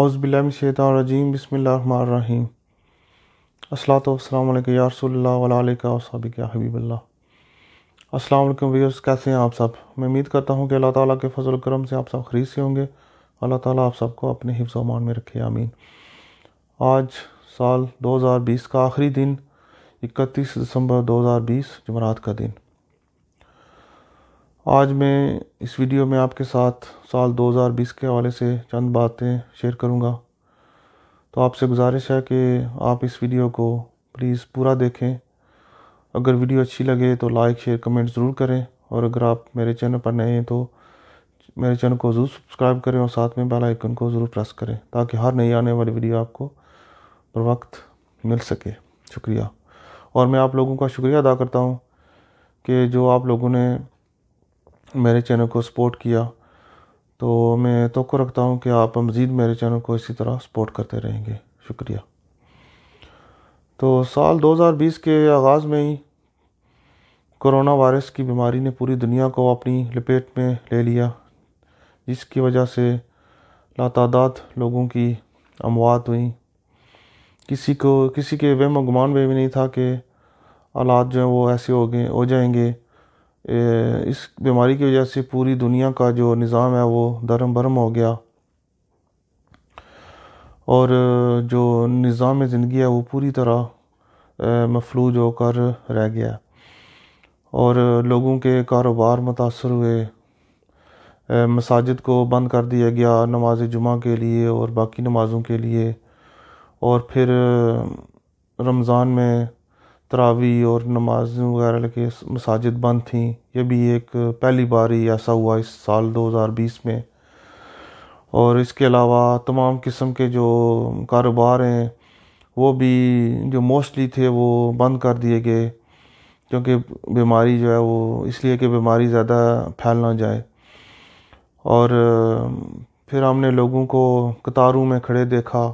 अज़बिल्लाशैतरजीम बसमीम असलात वाम यारसोल्ला हबीबल्ला असलम व्यर्स कैसे हैं आप सब मैं उम्मीद करता हूँ कि अल्लाह ताला के फजल करम से आप सब खरीद से होंगे अल्लाह ताला आप सबको अपने हिफ्स अमान में रखे आमीन आज साल 2020 का आखिरी दिन इकतीस दिसंबर 2020 जुमरात का दिन आज मैं इस वीडियो में आपके साथ साल 2020 के हवाले से चंद बातें शेयर करूंगा तो आपसे गुजारिश है कि आप इस वीडियो को प्लीज़ पूरा देखें अगर वीडियो अच्छी लगे तो लाइक शेयर कमेंट ज़रूर करें और अगर आप मेरे चैनल पर नए हैं तो मेरे चैनल को ज़रूर सब्सक्राइब करें और साथ में बेल आइकन को ज़रूर प्रेस करें ताकि हर नई आने वाली वीडियो आपको पर वक्त मिल सके शुक्रिया और मैं आप लोगों का शुक्रिया अदा करता हूँ कि जो आप लोगों ने मेरे चैनल को सपोर्ट किया तो मैं तो रखता हूँ कि आप मज़ीद मेरे चैनल को इसी तरह सपोर्ट करते रहेंगे शुक्रिया तो साल 2020 के आगाज़ में ही कोरोना वायरस की बीमारी ने पूरी दुनिया को अपनी लपेट में ले लिया जिसकी वजह से लातादात लोगों की अमवात हुई किसी को किसी के वह मगमान में भी नहीं था कि हालात जो हैं वो ऐसे हो गए हो जाएंगे इस बीमारी की वजह से पूरी दुनिया का जो निज़ाम है वो धर्म भरम हो गया और जो निज़ाम ज़िंदगी है वो पूरी तरह मफलूज होकर रह गया और लोगों के कारोबार मुतासर हुए मसाजिद को बंद कर दिया गया नमाज जुमा के लिए और बाकी नमाज़ों के लिए और फिर रमज़ान में तरावी और नमाज वगैरह के मसाजिद बंद थी ये भी एक पहली बार ही ऐसा हुआ इस साल 2020 में और इसके अलावा तमाम किस्म के जो कारोबार हैं वो भी जो मोस्टली थे वो बंद कर दिए गए क्योंकि बीमारी जो है वो इसलिए कि बीमारी ज़्यादा फैल ना जाए और फिर हमने लोगों को कतारों में खड़े देखा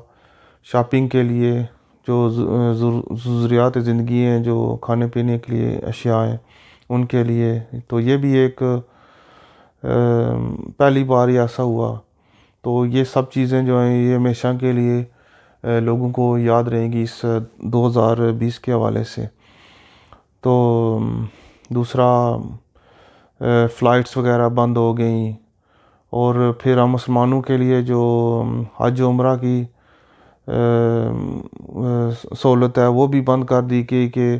शॉपिंग के लिए जो ज़रूरियात ज़िंदगी हैं जो खाने पीने के लिए अशिया हैं उनके लिए तो ये भी एक पहली बार ही ऐसा हुआ तो ये सब चीज़ें जो हैं ये हमेशा के लिए लोगों को याद रहेंगी इस 2020 के हवाले से तो दूसरा फ़्लाइट्स वगैरह बंद हो गई और फिर हम मुसलमानों के लिए जो हज उम्र की सहूलत है वो भी बंद कर दी कि कि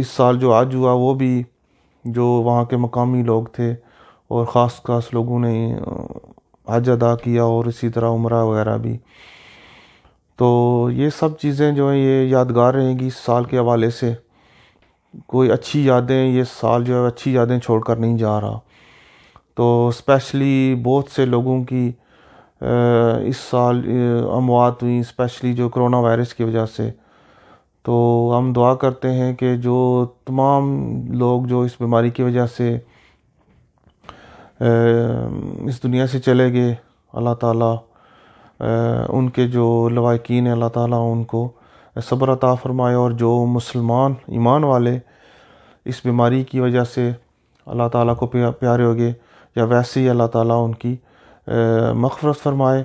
इस साल जो आज हुआ वो भी जो वहाँ के मकामी लोग थे और ख़ास खास लोगों ने हज अदा किया और इसी तरह उम्र वगैरह भी तो ये सब चीज़ें जो हैं ये यादगार रहेंगी इस साल के हवाले से कोई अच्छी यादें ये साल जो है अच्छी यादें छोड़कर नहीं जा रहा तो स्पेशली बहुत से लोगों की इस साल अमवात हुई स्पेशली जो करोना वायरस की वजह से तो हम दुआ करते हैं कि जो तमाम लोग जो इस बीमारी की वजह से इस दुनिया से चले गए अल्लाह ताला उनके जो लवाकिन हैं अल्लाह ताला उनको सब्र अता फरमाए और जो मुसलमान ईमान वाले इस बीमारी की वजह से अल्लाह ताला को प्यारे हो गए या वैसे ही अल्लाह ताला उनकी मगफरत फरमाए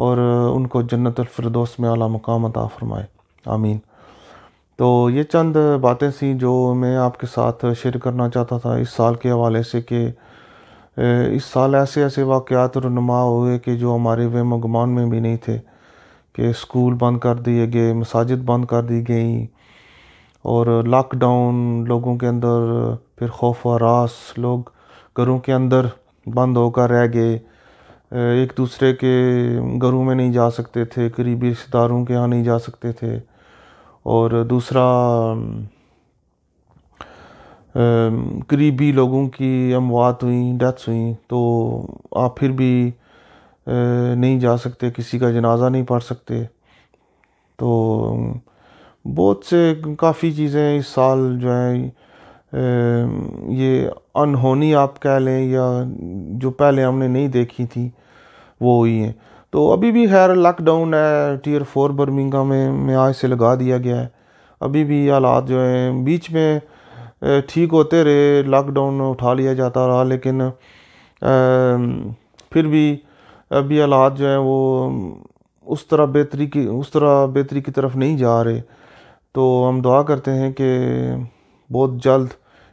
और उनको जन्नतफरदोस में अला मकाम अता फरमाए आमीन तो ये चंद बातें सी जो मैं आपके साथ शेयर करना चाहता था इस साल के हवाले से कि इस साल ऐसे ऐसे वाक़ात रनुमा हुए कि जो हमारे वे मगमान में भी नहीं थे कि स्कूल बंद कर दिए गए मसाजिद बंद कर दी गई और लॉकडाउन लोगों के अंदर फिर खौफ व रास लोग घरों के अंदर बंद होकर रह गए एक दूसरे के घरों में नहीं जा सकते थे करीबी रिश्तेदारों के यहाँ नहीं जा सकते थे और दूसरा करीबी लोगों की अमवात हुई डेथ्स हुई तो आप फिर भी नहीं जा सकते किसी का जनाजा नहीं पढ़ सकते तो बहुत से काफ़ी चीज़ें इस साल जो है ये अनहोनी आप कह लें या जो पहले हमने नहीं देखी थी वो हुई हैं तो अभी भी खैर लॉकडाउन है टीयर फोर बर्मिंगा में मैं आज से लगा दिया गया है अभी भी हालात जो हैं बीच में ठीक होते रहे लॉकडाउन उठा लिया जाता रहा लेकिन फिर भी अभी हालात जो हैं वो उस तरह बेहतरी की उस तरह बेहतरी की तरफ नहीं जा रहे तो हम दुआ करते हैं कि बहुत जल्द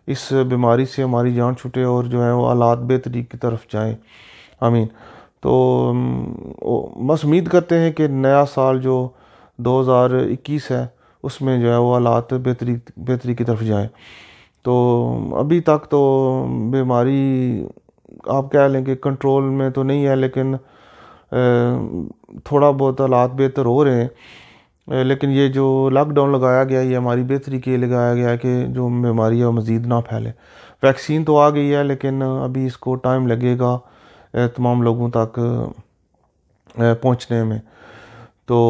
इस बीमारी से हमारी जान छुटे और जो है वो हालात बेहतरी की तरफ जाएँ आमीन तो बस उम्मीद करते हैं कि नया साल जो 2021 है उसमें जो है वो हालात बेहतरी बेहतरी की तरफ जाएँ तो अभी तक तो बीमारी आप कह लें कि कंट्रोल में तो नहीं है लेकिन थोड़ा बहुत हालात बेहतर हो रहे हैं लेकिन ये जो लॉकडाउन लगाया गया ये हमारी बेहतरी के लिए लगाया गया है कि जो बीमारी है वो मज़ीद ना फैले वैक्सीन तो आ गई है लेकिन अभी इसको टाइम लगेगा तमाम लोगों तक पहुंचने में तो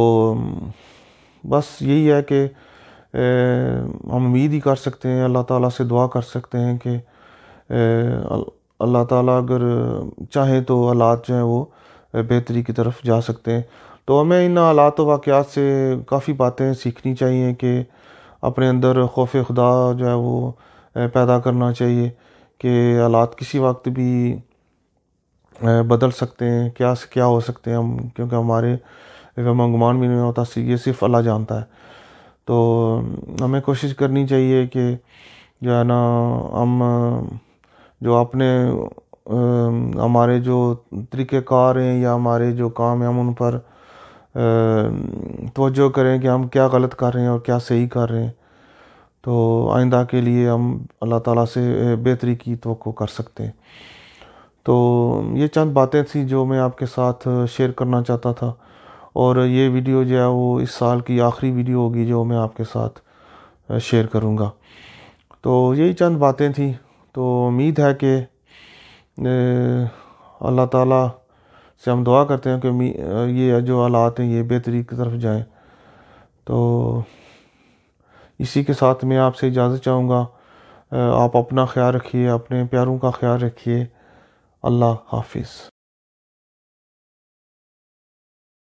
बस यही है कि हम उम्मीद ही कर सकते हैं अल्लाह ताला से दुआ कर सकते हैं कि अल्लाह ताला अगर चाहे तो हालात जो हैं वो बेहतरी की तरफ जा सकते हैं तो हमें इन आलात वाक़ात से काफ़ी बातें सीखनी चाहिए कि अपने अंदर खौफ खुदा जो है वो पैदा करना चाहिए कि हालात किसी वक्त भी बदल सकते हैं क्या से क्या हो सकते हैं हम क्योंकि हमारे वह गुमान भी नहीं होता ये सिर्फ अल्लाह जानता है तो हमें कोशिश करनी चाहिए कि जो है ना हम जो अपने हमारे जो तरीक़ेकार हैं या हमारे जो काम हैं हम उन पर तोज्जो करें कि हम क्या गलत कर रहे हैं और क्या सही कर रहे हैं तो आइंदा के लिए हम अल्लाह ताला से बेहतरी की तो कर सकते हैं तो ये चंद बातें थी जो मैं आपके साथ शेयर करना चाहता था और ये वीडियो जो है वो इस साल की आखिरी वीडियो होगी जो मैं आपके साथ शेयर करूँगा तो यही चंद बातें थी तो उम्मीद है कि अल्लाह ताला से हम दुआ करते हैं कि ये जो हालात हैं ये बेहतरी की तरफ जाएं तो इसी के साथ मैं आपसे इजाज़त चाहूँगा आप अपना ख्याल रखिए अपने प्यारों का ख्याल रखिए अल्लाह हाफिज़